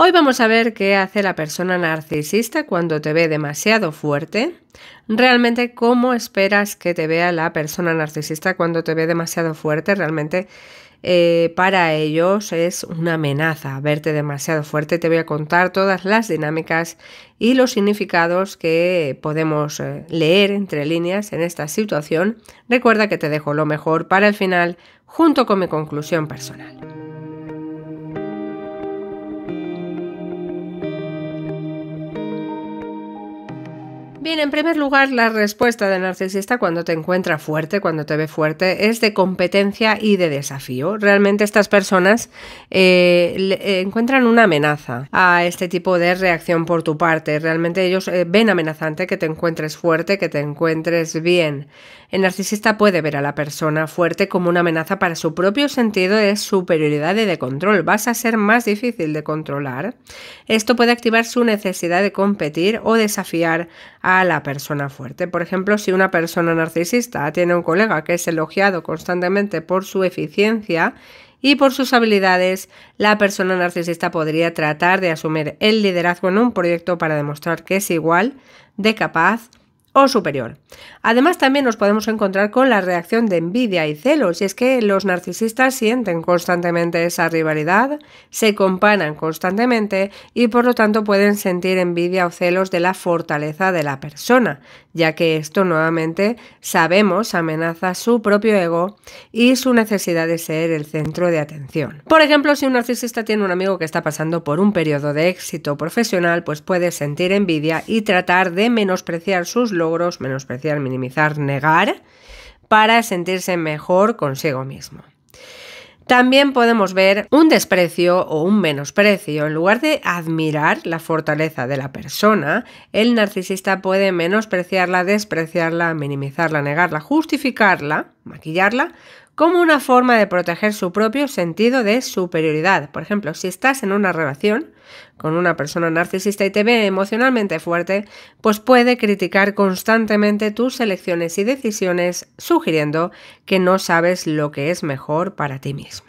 Hoy vamos a ver qué hace la persona narcisista cuando te ve demasiado fuerte. Realmente, ¿cómo esperas que te vea la persona narcisista cuando te ve demasiado fuerte? Realmente, eh, para ellos es una amenaza verte demasiado fuerte. Te voy a contar todas las dinámicas y los significados que podemos eh, leer entre líneas en esta situación. Recuerda que te dejo lo mejor para el final junto con mi conclusión personal. en primer lugar, la respuesta del narcisista cuando te encuentra fuerte, cuando te ve fuerte, es de competencia y de desafío. Realmente estas personas eh, eh, encuentran una amenaza a este tipo de reacción por tu parte. Realmente ellos eh, ven amenazante que te encuentres fuerte, que te encuentres bien. El narcisista puede ver a la persona fuerte como una amenaza para su propio sentido de superioridad y de control. Vas a ser más difícil de controlar. Esto puede activar su necesidad de competir o desafiar a la persona fuerte. Por ejemplo, si una persona narcisista tiene un colega que es elogiado constantemente por su eficiencia, y por sus habilidades, la persona narcisista podría tratar de asumir el liderazgo en un proyecto para demostrar que es igual de capaz o superior. Además, también nos podemos encontrar con la reacción de envidia y celos, y es que los narcisistas sienten constantemente esa rivalidad, se comparan constantemente y por lo tanto pueden sentir envidia o celos de la fortaleza de la persona, ya que esto nuevamente sabemos amenaza su propio ego y su necesidad de ser el centro de atención. Por ejemplo, si un narcisista tiene un amigo que está pasando por un periodo de éxito profesional, pues puede sentir envidia y tratar de menospreciar sus logros, menospreciar, minimizar, negar, para sentirse mejor consigo mismo. También podemos ver un desprecio o un menosprecio. En lugar de admirar la fortaleza de la persona, el narcisista puede menospreciarla, despreciarla, minimizarla, negarla, justificarla, maquillarla, como una forma de proteger su propio sentido de superioridad. Por ejemplo, si estás en una relación, con una persona narcisista y te ve emocionalmente fuerte, pues puede criticar constantemente tus elecciones y decisiones, sugiriendo que no sabes lo que es mejor para ti mismo.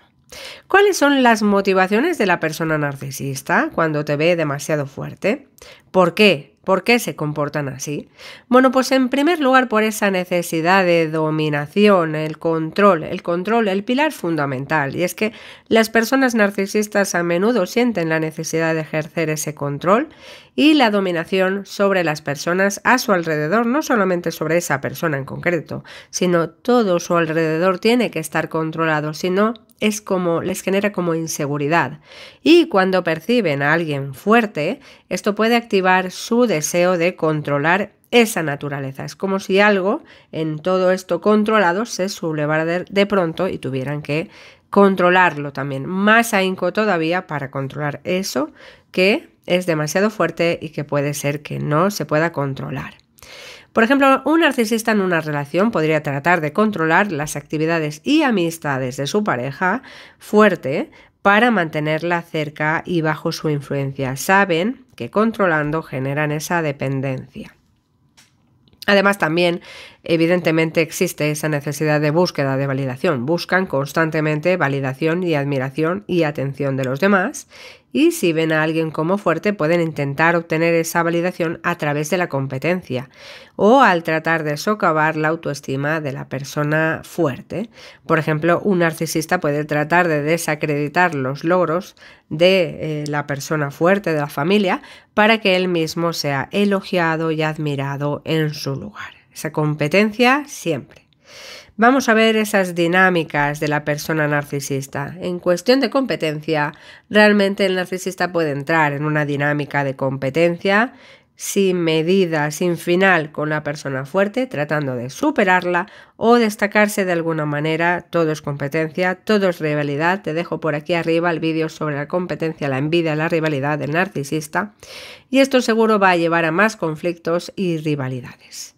¿Cuáles son las motivaciones de la persona narcisista cuando te ve demasiado fuerte? ¿Por qué? ¿Por qué se comportan así? Bueno, pues en primer lugar por esa necesidad de dominación, el control, el control, el pilar fundamental. Y es que las personas narcisistas a menudo sienten la necesidad de ejercer ese control y la dominación sobre las personas a su alrededor, no solamente sobre esa persona en concreto, sino todo su alrededor tiene que estar controlado, si no, es como les genera como inseguridad. Y cuando perciben a alguien fuerte, esto puede activar su deseo de controlar esa naturaleza. Es como si algo en todo esto controlado se sublevara de, de pronto y tuvieran que controlarlo también. Más ahínco todavía para controlar eso que es demasiado fuerte y que puede ser que no se pueda controlar. Por ejemplo, un narcisista en una relación podría tratar de controlar las actividades y amistades de su pareja fuerte para mantenerla cerca y bajo su influencia. Saben que controlando generan esa dependencia. Además, también, evidentemente, existe esa necesidad de búsqueda de validación. Buscan constantemente validación y admiración y atención de los demás y si ven a alguien como fuerte pueden intentar obtener esa validación a través de la competencia o al tratar de socavar la autoestima de la persona fuerte. Por ejemplo, un narcisista puede tratar de desacreditar los logros de eh, la persona fuerte de la familia para que él mismo sea elogiado y admirado en su lugar. Esa competencia siempre. Vamos a ver esas dinámicas de la persona narcisista. En cuestión de competencia, realmente el narcisista puede entrar en una dinámica de competencia sin medida, sin final, con la persona fuerte, tratando de superarla o destacarse de alguna manera. Todo es competencia, todo es rivalidad. Te dejo por aquí arriba el vídeo sobre la competencia, la envidia, la rivalidad del narcisista. Y esto seguro va a llevar a más conflictos y rivalidades.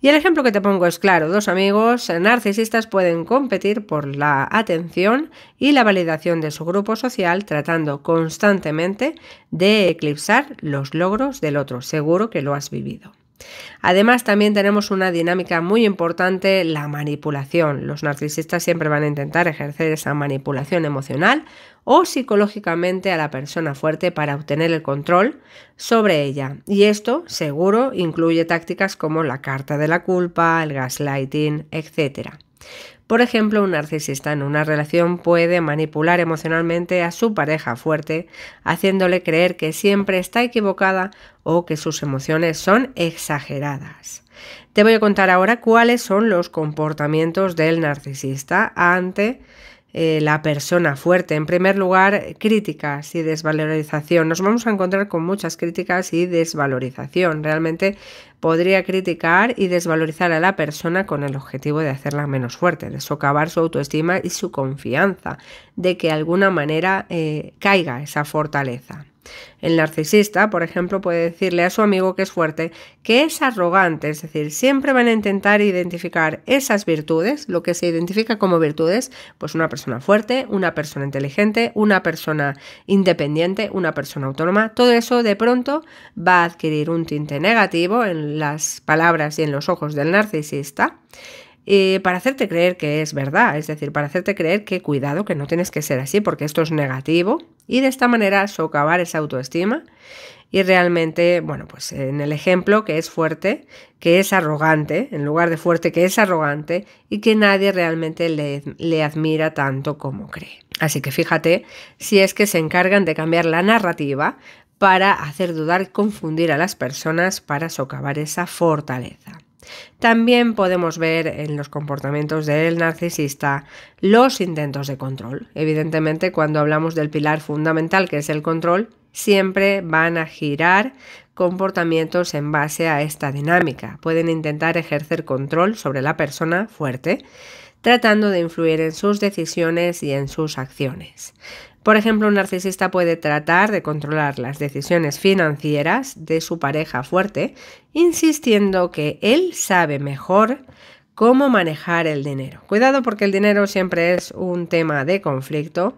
Y el ejemplo que te pongo es claro, dos amigos narcisistas pueden competir por la atención y la validación de su grupo social tratando constantemente de eclipsar los logros del otro, seguro que lo has vivido. Además, también tenemos una dinámica muy importante, la manipulación. Los narcisistas siempre van a intentar ejercer esa manipulación emocional o psicológicamente a la persona fuerte para obtener el control sobre ella. Y esto, seguro, incluye tácticas como la carta de la culpa, el gaslighting, etc. Por ejemplo, un narcisista en una relación puede manipular emocionalmente a su pareja fuerte, haciéndole creer que siempre está equivocada o que sus emociones son exageradas. Te voy a contar ahora cuáles son los comportamientos del narcisista ante eh, la persona fuerte. En primer lugar, críticas y desvalorización. Nos vamos a encontrar con muchas críticas y desvalorización. Realmente podría criticar y desvalorizar a la persona con el objetivo de hacerla menos fuerte, de socavar su autoestima y su confianza, de que de alguna manera eh, caiga esa fortaleza. El narcisista, por ejemplo, puede decirle a su amigo que es fuerte que es arrogante, es decir, siempre van a intentar identificar esas virtudes, lo que se identifica como virtudes, pues una persona fuerte, una persona inteligente, una persona independiente, una persona autónoma, todo eso de pronto va a adquirir un tinte negativo en las palabras y en los ojos del narcisista. Eh, para hacerte creer que es verdad, es decir, para hacerte creer que cuidado, que no tienes que ser así porque esto es negativo y de esta manera socavar esa autoestima y realmente, bueno, pues en el ejemplo que es fuerte, que es arrogante, en lugar de fuerte que es arrogante y que nadie realmente le, le admira tanto como cree. Así que fíjate si es que se encargan de cambiar la narrativa para hacer dudar, confundir a las personas para socavar esa fortaleza. También podemos ver en los comportamientos del narcisista los intentos de control. Evidentemente, cuando hablamos del pilar fundamental que es el control, siempre van a girar comportamientos en base a esta dinámica. Pueden intentar ejercer control sobre la persona fuerte, tratando de influir en sus decisiones y en sus acciones. Por ejemplo, un narcisista puede tratar de controlar las decisiones financieras de su pareja fuerte, insistiendo que él sabe mejor cómo manejar el dinero. Cuidado porque el dinero siempre es un tema de conflicto,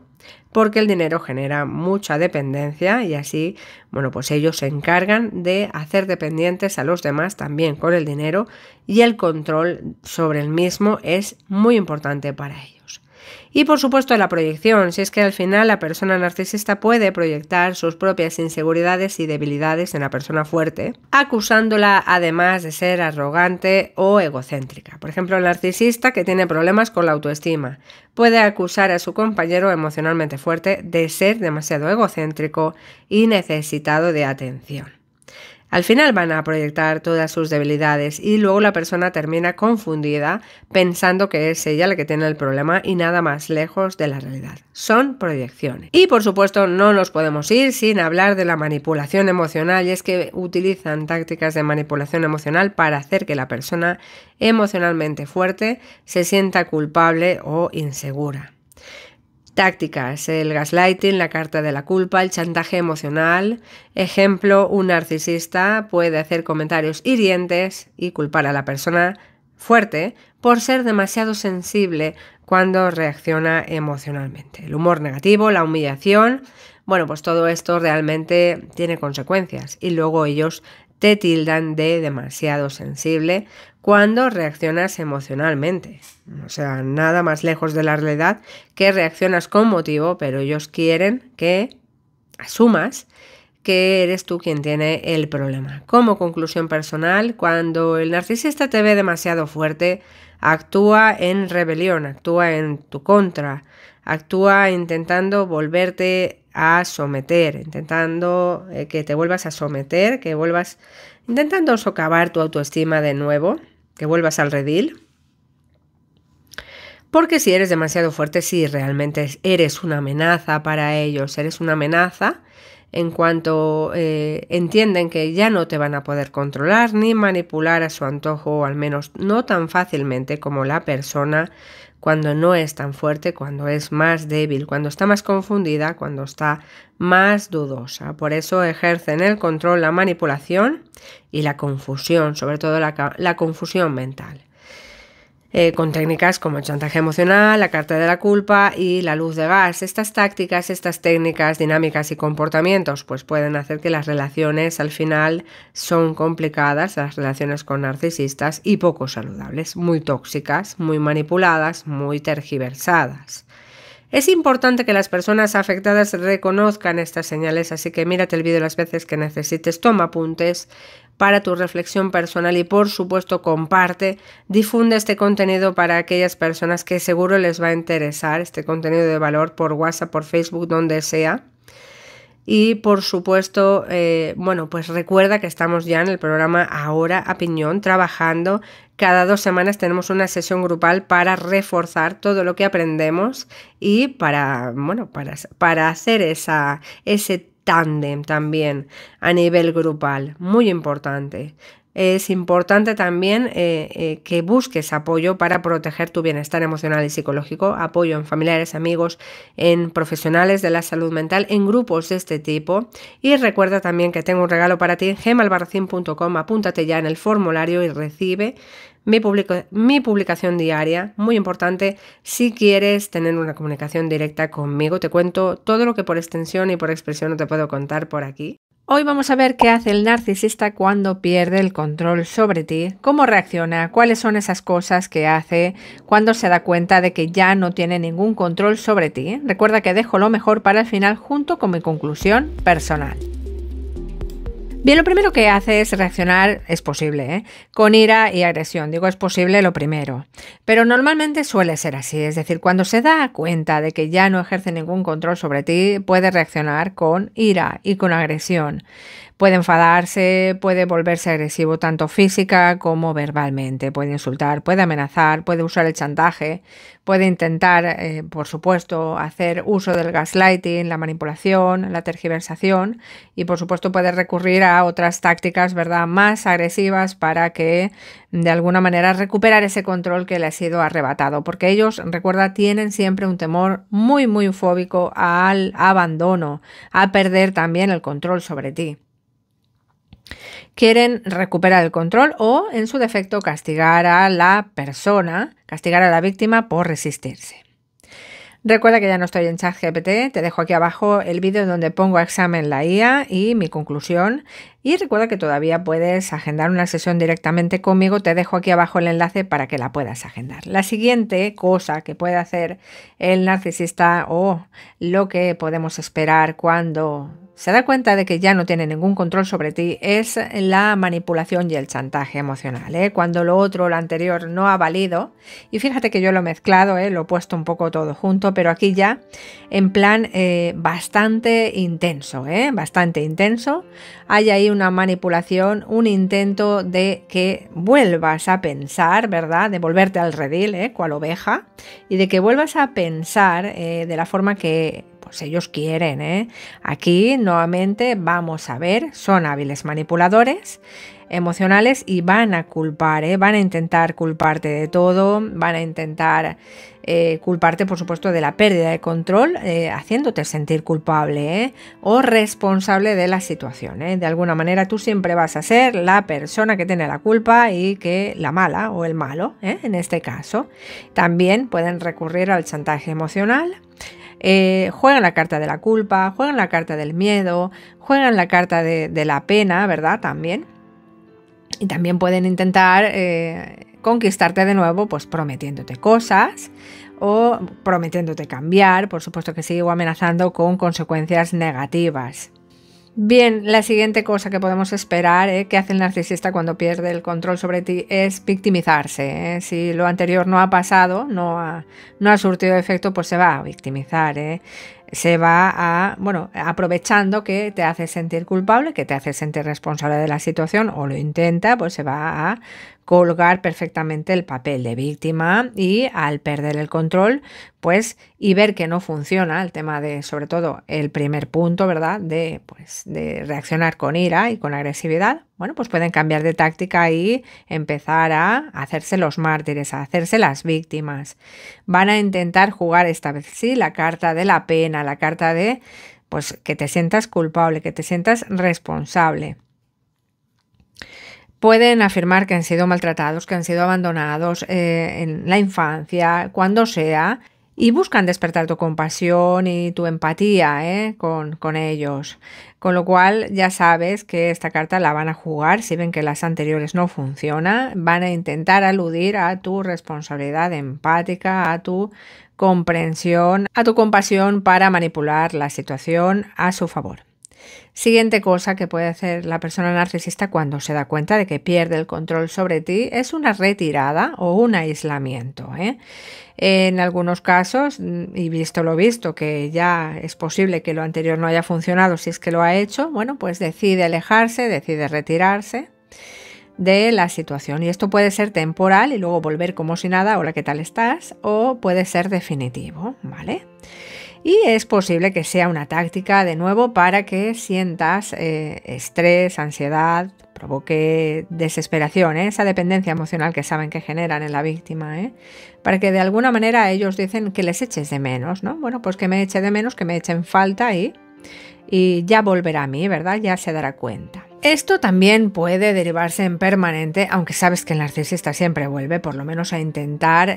porque el dinero genera mucha dependencia y así, bueno, pues ellos se encargan de hacer dependientes a los demás también con el dinero y el control sobre el mismo es muy importante para ellos. Y por supuesto la proyección, si es que al final la persona narcisista puede proyectar sus propias inseguridades y debilidades en la persona fuerte, acusándola además de ser arrogante o egocéntrica. Por ejemplo, el narcisista que tiene problemas con la autoestima puede acusar a su compañero emocionalmente fuerte de ser demasiado egocéntrico y necesitado de atención. Al final van a proyectar todas sus debilidades y luego la persona termina confundida pensando que es ella la que tiene el problema y nada más lejos de la realidad. Son proyecciones. Y por supuesto no nos podemos ir sin hablar de la manipulación emocional y es que utilizan tácticas de manipulación emocional para hacer que la persona emocionalmente fuerte se sienta culpable o insegura. Tácticas, el gaslighting, la carta de la culpa, el chantaje emocional. Ejemplo, un narcisista puede hacer comentarios hirientes y culpar a la persona fuerte por ser demasiado sensible cuando reacciona emocionalmente. El humor negativo, la humillación, bueno, pues todo esto realmente tiene consecuencias y luego ellos te tildan de demasiado sensible cuando reaccionas emocionalmente. O sea, nada más lejos de la realidad que reaccionas con motivo, pero ellos quieren que asumas que eres tú quien tiene el problema. Como conclusión personal, cuando el narcisista te ve demasiado fuerte, actúa en rebelión, actúa en tu contra, actúa intentando volverte a someter, intentando eh, que te vuelvas a someter, que vuelvas intentando socavar tu autoestima de nuevo, que vuelvas al redil. Porque si eres demasiado fuerte, si realmente eres una amenaza para ellos, eres una amenaza en cuanto eh, entienden que ya no te van a poder controlar ni manipular a su antojo, al menos no tan fácilmente como la persona cuando no es tan fuerte, cuando es más débil, cuando está más confundida, cuando está más dudosa. Por eso ejercen el control, la manipulación y la confusión, sobre todo la, la confusión mental. Eh, con técnicas como el chantaje emocional, la carta de la culpa y la luz de gas. Estas tácticas, estas técnicas, dinámicas y comportamientos pues pueden hacer que las relaciones al final son complicadas, las relaciones con narcisistas y poco saludables, muy tóxicas, muy manipuladas, muy tergiversadas. Es importante que las personas afectadas reconozcan estas señales, así que mírate el vídeo las veces que necesites, toma apuntes para tu reflexión personal y por supuesto comparte, difunde este contenido para aquellas personas que seguro les va a interesar este contenido de valor por WhatsApp, por Facebook, donde sea. Y por supuesto, eh, bueno, pues recuerda que estamos ya en el programa Ahora a Piñón trabajando. Cada dos semanas tenemos una sesión grupal para reforzar todo lo que aprendemos y para, bueno, para, para hacer esa, ese tándem también a nivel grupal. Muy importante es importante también eh, eh, que busques apoyo para proteger tu bienestar emocional y psicológico, apoyo en familiares, amigos, en profesionales de la salud mental, en grupos de este tipo. Y recuerda también que tengo un regalo para ti en apúntate ya en el formulario y recibe mi, publicación diaria, muy importante, si quieres tener una comunicación directa conmigo, te cuento todo lo que por extensión y por expresión no te puedo contar por aquí. Hoy vamos a ver qué hace el narcisista cuando pierde el control sobre ti, cómo reacciona, cuáles son esas cosas que hace cuando se da cuenta de que ya no tiene ningún control sobre ti. Recuerda que dejo lo mejor para el final junto con mi conclusión personal. Bien, lo primero que hace es reaccionar, es posible, ¿eh? con ira y agresión. Digo, es posible lo primero. Pero normalmente suele ser así, es decir, cuando se da cuenta de que ya no ejerce ningún control sobre ti, puede reaccionar con ira y con agresión. Puede enfadarse, puede volverse agresivo tanto física como verbalmente, puede insultar, puede amenazar, puede usar el chantaje, puede intentar, eh, por supuesto, hacer uso del gaslighting, la manipulación, la tergiversación y, por supuesto, puede recurrir a otras tácticas, ¿verdad?, más agresivas para que, de alguna manera, recuperar ese control que le ha sido arrebatado, porque ellos, recuerda, tienen siempre un temor muy, muy fóbico al abandono, a perder también el control sobre ti. Quieren recuperar el control o, en su defecto, castigar a la persona, castigar a la víctima por resistirse. Recuerda que ya no estoy en ChatGPT, te dejo aquí abajo el vídeo donde pongo a examen la IA y mi conclusión. Y recuerda que todavía puedes agendar una sesión directamente conmigo, te dejo aquí abajo el enlace para que la puedas agendar. La siguiente cosa que puede hacer el narcisista o lo que podemos esperar cuando se da cuenta de que ya no tiene ningún control sobre ti es la manipulación y el chantaje emocional. ¿eh? Cuando lo otro, lo anterior, no ha valido, y fíjate que yo lo he mezclado, ¿eh? lo he puesto un poco todo junto, pero aquí ya en plan eh, bastante intenso, bastante intenso, hay ahí una manipulación, un intento de que vuelvas a pensar, ¿verdad? De volverte al redil, cual oveja, y de que vuelvas a pensar de la forma que pues ellos quieren. ¿eh? Aquí nuevamente vamos a ver, son hábiles manipuladores emocionales y van a culpar, ¿eh? van a intentar culparte de todo, van a intentar eh, culparte por supuesto de la pérdida de control, eh, haciéndote sentir culpable o responsable de la situación. De alguna manera tú siempre vas a ser la persona que tiene la culpa y que la mala o el malo, en este caso. También pueden recurrir al chantaje emocional eh, juegan la carta de la culpa, juegan la carta del miedo, juegan la carta de, la pena, ¿verdad? También. Y también pueden intentar eh, conquistarte de nuevo, pues prometiéndote cosas o prometiéndote cambiar, por supuesto que sigo amenazando con consecuencias negativas. Bien, la siguiente cosa que podemos esperar eh, que hace el narcisista cuando pierde el control sobre ti es victimizarse. Eh. Si lo anterior no ha pasado, no ha, no ha surtido efecto, pues se va a victimizar. Eh. Se va a, bueno, aprovechando que te hace sentir culpable, que te hace sentir responsable de la situación o lo intenta, pues se va a colgar perfectamente el papel de víctima y al perder el control, pues y ver que no funciona el tema de sobre todo el primer punto, ¿verdad? De pues de reaccionar con ira y con agresividad. Bueno, pues pueden cambiar de táctica y empezar a hacerse los mártires, a hacerse las víctimas. Van a intentar jugar esta vez sí la carta de la pena, la carta de pues que te sientas culpable, que te sientas responsable pueden afirmar que han sido maltratados, que han sido abandonados eh, en la infancia, cuando sea, y buscan despertar tu compasión y tu empatía eh, con, con, ellos. Con lo cual ya sabes que esta carta la van a jugar, si ven que las anteriores no funciona, van a intentar aludir a tu responsabilidad empática, a tu comprensión, a tu compasión para manipular la situación a su favor. Siguiente cosa que puede hacer la persona narcisista cuando se da cuenta de que pierde el control sobre ti es una retirada o un aislamiento. ¿eh? En algunos casos, mm, y visto lo visto, que ya es posible que lo anterior no haya funcionado si es que lo ha hecho, bueno, pues decide alejarse, decide retirarse de la situación. Y esto puede ser temporal y luego volver como si nada, hola, ¿qué tal estás? O puede ser definitivo, ¿vale? vale y es posible que sea una táctica de nuevo para que sientas eh, estrés, ansiedad, provoque desesperación, ¿eh? esa dependencia emocional que saben que generan en la víctima, ¿eh? para que de alguna manera ellos dicen que les eches de menos, ¿no? Bueno, pues que me eche de menos, que me echen falta y, y ya volverá a mí, ¿verdad? Ya se dará cuenta. Esto también puede derivarse en permanente, aunque sabes que el narcisista siempre vuelve, por lo menos a intentar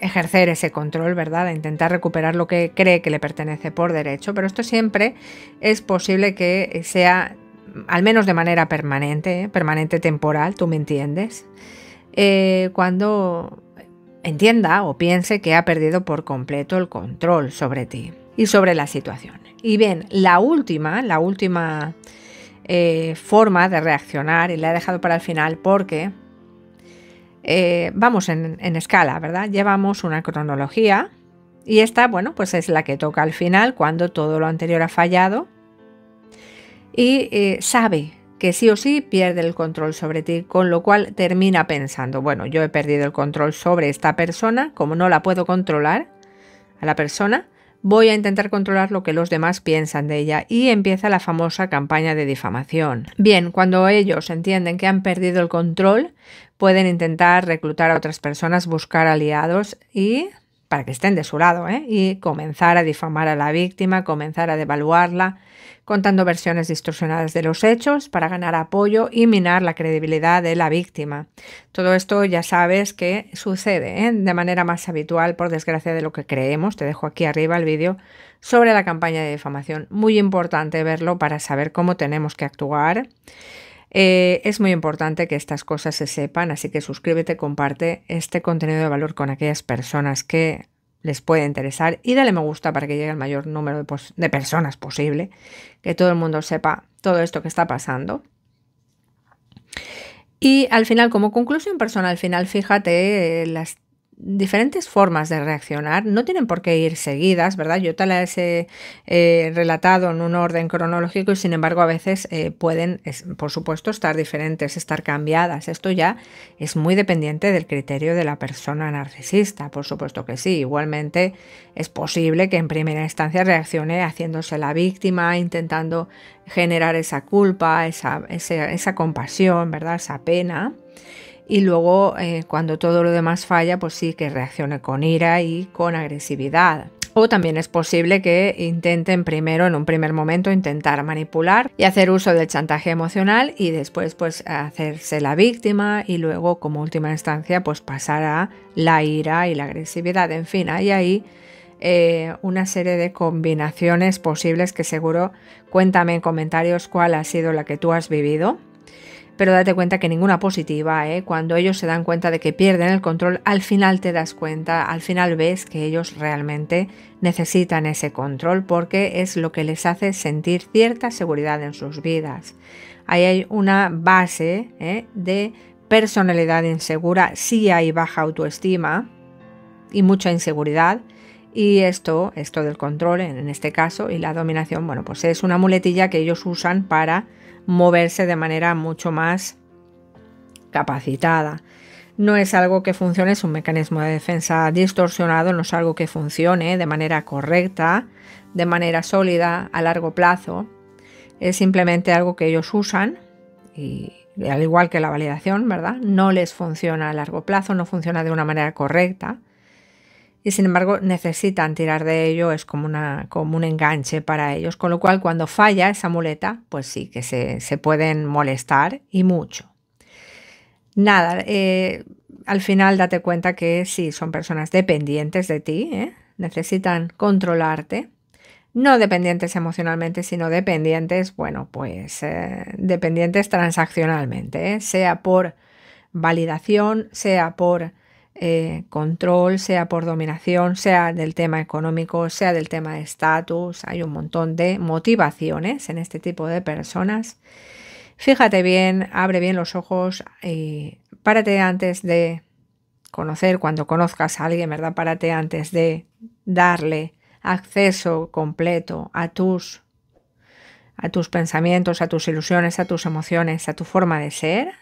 ejercer ese control, ¿verdad? intentar recuperar lo que cree que le pertenece por derecho, pero esto siempre es posible que eh, sea, mm, al menos de manera permanente, ¿eh? permanente temporal, tú me entiendes, eh, cuando entienda o piense que ha perdido por completo el control sobre ti y sobre la situación. Y bien, la última, la última forma de reaccionar, y la he dejado para el final porque eh, vamos en, escala, ¿verdad? Llevamos una cronología y esta, bueno, pues es la que toca al final cuando todo lo anterior ha fallado y eh, sabe que sí o sí pierde el control sobre ti, con lo cual termina pensando, bueno, yo he perdido el control sobre esta persona, como no la puedo controlar a la persona, voy a intentar controlar lo que los demás piensan de ella y empieza la famosa campaña de difamación. Bien, cuando ellos entienden que han perdido el control, pueden intentar reclutar a otras personas, buscar aliados y para que estén de su lado ¿eh? y comenzar a difamar a la víctima, comenzar a devaluarla, contando versiones distorsionadas de los hechos para ganar apoyo y minar la credibilidad de la víctima. Todo esto ya sabes que sucede ¿eh? de manera más habitual, por desgracia, de lo que creemos. Te dejo aquí arriba el vídeo sobre la campaña de difamación. Muy importante verlo para saber cómo tenemos que actuar eh, es muy importante que estas cosas se sepan, así que suscríbete, comparte este contenido de valor con aquellas personas que les puede interesar y dale me gusta para que llegue al mayor número de, personas posible, que todo el mundo sepa todo esto que está pasando. Y al final, como conclusión personal, al final, fíjate, eh, las diferentes formas de reaccionar no tienen por qué ir seguidas, ¿verdad? Yo te las he eh, relatado en un orden cronológico y sin embargo a veces eh, pueden, por supuesto, estar diferentes, estar cambiadas. Esto ya es muy dependiente del criterio de la persona narcisista, por supuesto que sí. Igualmente es posible que en primera instancia reaccione haciéndose la víctima, intentando generar esa culpa, esa, esa, esa compasión, ¿verdad? Esa pena y luego eh, cuando todo lo demás falla, pues sí que reaccione con ira y con agresividad. O también es posible que intenten primero, en un primer momento, intentar manipular y hacer uso del chantaje emocional y después pues hacerse la víctima y luego como última instancia pues pasar a la ira y la agresividad. En fin, hay ahí eh, una serie de combinaciones posibles que seguro cuéntame en comentarios cuál ha sido la que tú has vivido pero date cuenta que ninguna positiva, ¿eh? cuando ellos se dan cuenta de que pierden el control, al final te das cuenta, al final ves que ellos realmente necesitan ese control porque es lo que les hace sentir cierta seguridad en sus vidas. Ahí hay una base ¿eh? de personalidad insegura, sí hay baja autoestima y mucha inseguridad. Y esto, esto del control en este caso y la dominación, bueno, pues es una muletilla que ellos usan para moverse de manera mucho más capacitada. No es algo que funcione, es un mecanismo de defensa distorsionado, no es algo que funcione de manera correcta, de manera sólida, a largo plazo. Es simplemente algo que ellos usan y al igual que la validación, ¿verdad? No les funciona a largo plazo, no funciona de una manera correcta y sin embargo necesitan tirar de ello, es como, una, como un enganche para ellos, con lo cual cuando falla esa muleta, pues sí que se, pueden molestar y mucho. Nada, eh, al final date cuenta que sí, son personas dependientes de ti, ¿eh? necesitan controlarte, no dependientes emocionalmente, sino dependientes, bueno, pues eh, dependientes transaccionalmente, sea por validación, sea por eh, control, sea por dominación, sea del tema económico, sea del tema de estatus. Hay un montón de motivaciones en este tipo de personas. Fíjate bien, abre bien los ojos y párate antes de conocer, cuando conozcas a alguien, ¿verdad? Párate antes de darle acceso completo a tus a tus pensamientos, a tus ilusiones, a tus emociones, a tu forma de ser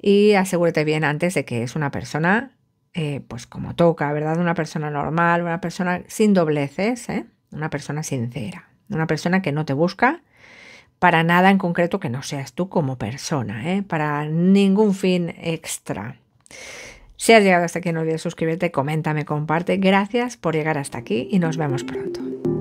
y asegúrate bien antes de que es una persona, eh, pues como toca, ¿verdad? Una persona normal, una persona sin dobleces, ¿eh? una persona sincera, una persona que no te busca para nada en concreto que no seas tú como persona, ¿eh? para ningún fin extra. Si has llegado hasta aquí, no olvides suscribirte, coméntame, comparte. Gracias por llegar hasta aquí y nos vemos pronto.